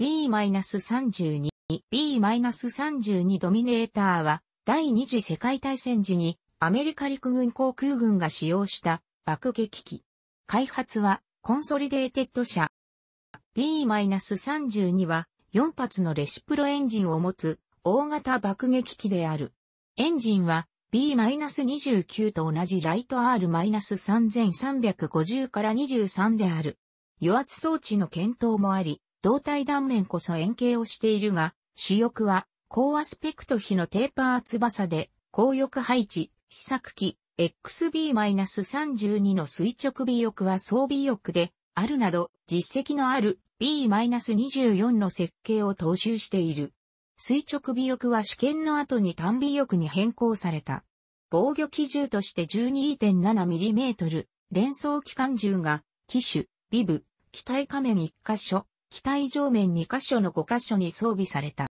B-32、B-32 ドミネーターは、第二次世界大戦時に、アメリカ陸軍航空軍が使用した爆撃機。開発は、コンソリデーテッド社。B-32 は、4発のレシプロエンジンを持つ、大型爆撃機である。エンジンは、B-29 と同じライト R-3350 から23である。油圧装置の検討もあり、胴体断面こそ円形をしているが、主翼は高アスペクト比のテーパー翼で、高翼配置、試作機、XB-32 の垂直尾翼は装備翼で、あるなど、実績のある B-24 の設計を踏襲している。垂直尾翼は試験の後に単尾翼に変更された。防御機銃として 12.7mm、連装機関銃が、機種、尾部、機体仮面1箇所、機体上面2箇所の5箇所に装備された。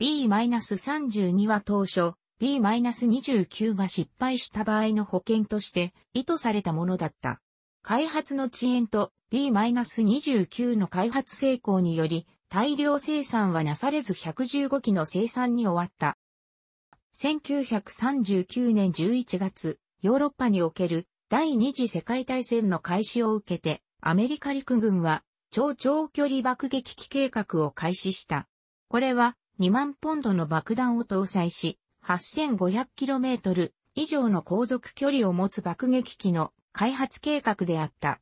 B-32 は当初、B-29 が失敗した場合の保険として意図されたものだった。開発の遅延と B-29 の開発成功により大量生産はなされず115機の生産に終わった。1939年11月、ヨーロッパにおける第二次世界大戦の開始を受けてアメリカ陸軍は超長距離爆撃機計画を開始した。これは2万ポンドの爆弾を搭載し、8500km 以上の航続距離を持つ爆撃機の開発計画であった。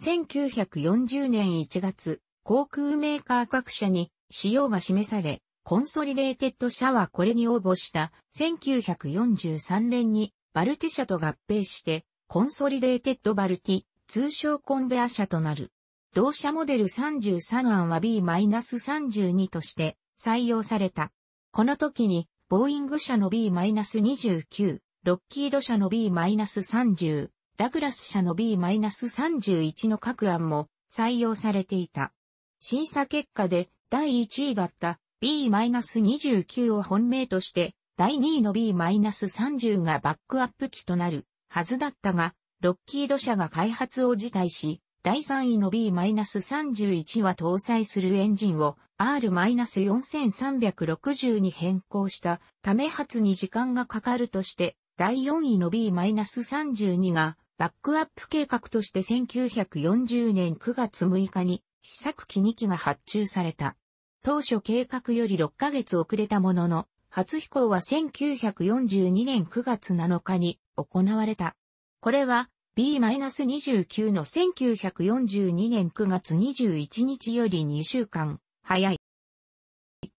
1940年1月、航空メーカー各社に使用が示され、コンソリデーテッド社はこれに応募した1943年にバルティ社と合併して、コンソリデーテッドバルティ、通称コンベア社となる。同社モデル33案は B-32 として採用された。この時に、ボーイング社の B-29、ロッキード社の B-30、ダグラス社の B-31 の各案も採用されていた。審査結果で第1位だった B-29 を本命として第2位の B-30 がバックアップ機となるはずだったが、ロッキード社が開発を辞退し、第3位の B-31 は搭載するエンジンを R-4360 に変更したため発に時間がかかるとして、第4位の B-32 がバックアップ計画として1940年9月6日に試作機2機が発注された。当初計画より6ヶ月遅れたものの、初飛行は1942年9月7日に行われた。これは B-29 の1942年9月21日より2週間、早い。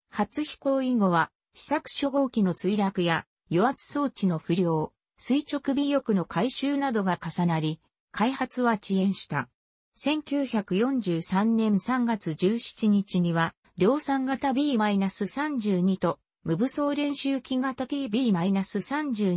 初飛行以後は、試作初号機の墜落や、油圧装置の不良、垂直尾翼の回収などが重なり、開発は遅延した。1943年3月17日には、量産型 B-32 と、無武装練習機型 t b 3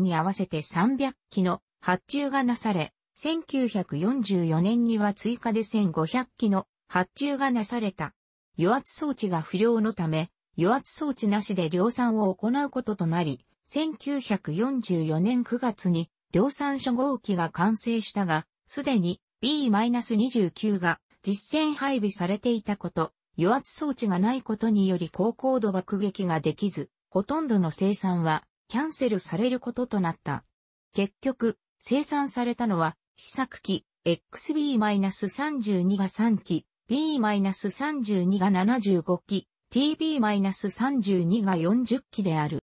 2合わせて300機の発注がなされ、1944年には追加で1500機の発注がなされた。油圧装置が不良のため、油圧装置なしで量産を行うこととなり、1944年9月に量産初号機が完成したが、すでに B-29 が実戦配備されていたこと、油圧装置がないことにより高高度爆撃ができず、ほとんどの生産はキャンセルされることとなった。結局、生産されたのは試作機 XB-32 が3機、B-32 が75機、TB-32 が40機である。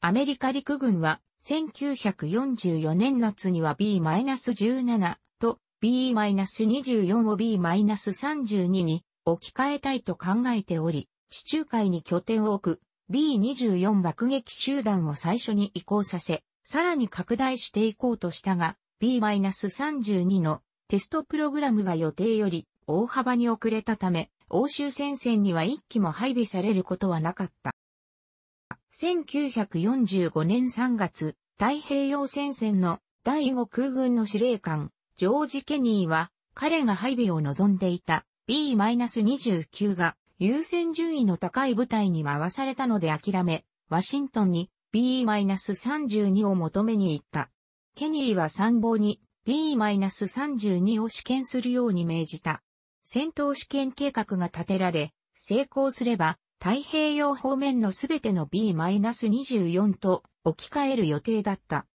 アメリカ陸軍は1944年夏には B-17 と B-24 を B-32 に置き換えたいと考えており、地中海に拠点を置く B-24 爆撃集団を最初に移行させ、さらに拡大していこうとしたが、B-32 のテストプログラムが予定より大幅に遅れたため、欧州戦線には一機も配備されることはなかった。1945年3月、太平洋戦線の第5空軍の司令官、ジョージ・ケニーは、彼が配備を望んでいた B-29 が優先順位の高い部隊に回されたので諦め、ワシントンに B-32 を求めに行った。ケニーは参謀に B-32 を試験するように命じた。戦闘試験計画が立てられ、成功すれば太平洋方面のすべての B-24 と置き換える予定だった。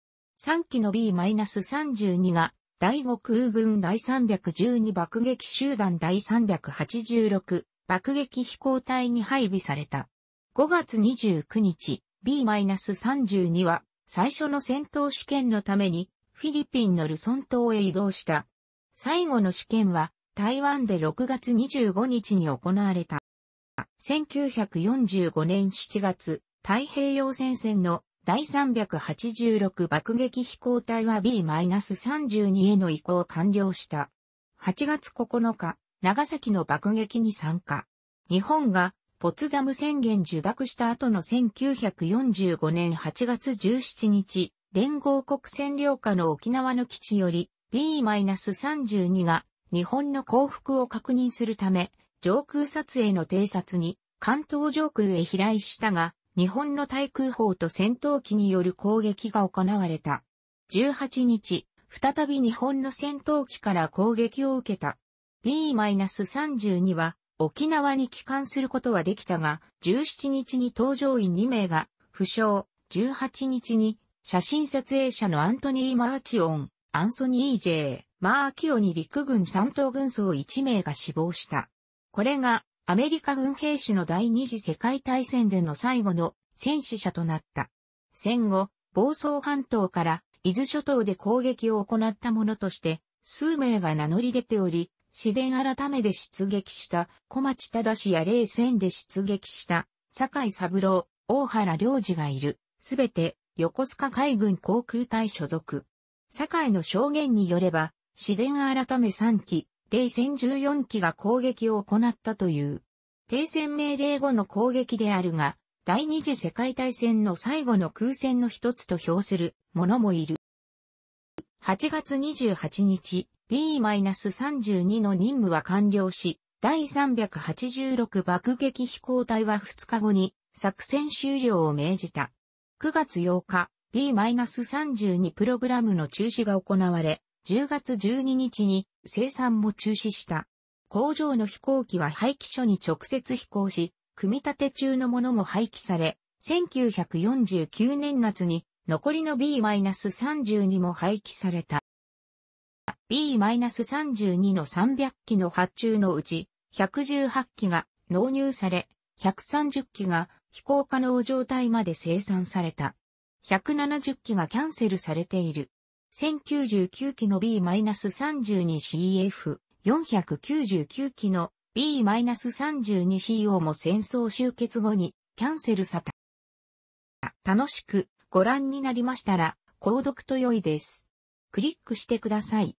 3機の B-32 が第5空軍第312爆撃集団第386爆撃飛行隊に配備された。5月29日、B-32 は最初の戦闘試験のためにフィリピンのルソン島へ移動した。最後の試験は台湾で6月25日に行われた。1945年7月、太平洋戦線の第386爆撃飛行隊は B-32 への移行を完了した。8月9日、長崎の爆撃に参加。日本がポツダム宣言受諾した後の1945年8月17日、連合国占領下の沖縄の基地より B-32 が日本の降伏を確認するため、上空撮影の偵察に関東上空へ飛来したが、日本の対空砲と戦闘機による攻撃が行われた。18日、再び日本の戦闘機から攻撃を受けた。B-32 は沖縄に帰還することはできたが、17日に搭乗員2名が負傷、18日に写真撮影者のアントニー・マーチオン、アンソニー・ジェー、マー・キオに陸軍三等軍曹1名が死亡した。これがアメリカ軍兵士の第二次世界大戦での最後の戦死者となった。戦後、暴走半島から伊豆諸島で攻撃を行った者として、数名が名乗り出ており、市電改めで出撃した小町忠や冷戦で出撃した坂井三郎、大原良二がいる、すべて横須賀海軍航空隊所属。坂井の証言によれば、市電改め3機、冷戦14機が攻撃を行ったという。停戦命令後の攻撃であるが、第二次世界大戦の最後の空戦の一つと評する者もいる。8月28日、B-32 の任務は完了し、第386爆撃飛行隊は2日後に作戦終了を命じた。9月8日、B-32 プログラムの中止が行われ、10月12日に生産も中止した。工場の飛行機は廃棄所に直接飛行し、組み立て中のものも廃棄され、1949年夏に残りの B-32 も廃棄された。B-32 の300機の発注のうち、118機が納入され、130機が飛行可能状態まで生産された。170機がキャンセルされている。1099機の B-32CF、499機の B-32CO も戦争終結後にキャンセルされた。楽しくご覧になりましたら、購読と良いです。クリックしてください。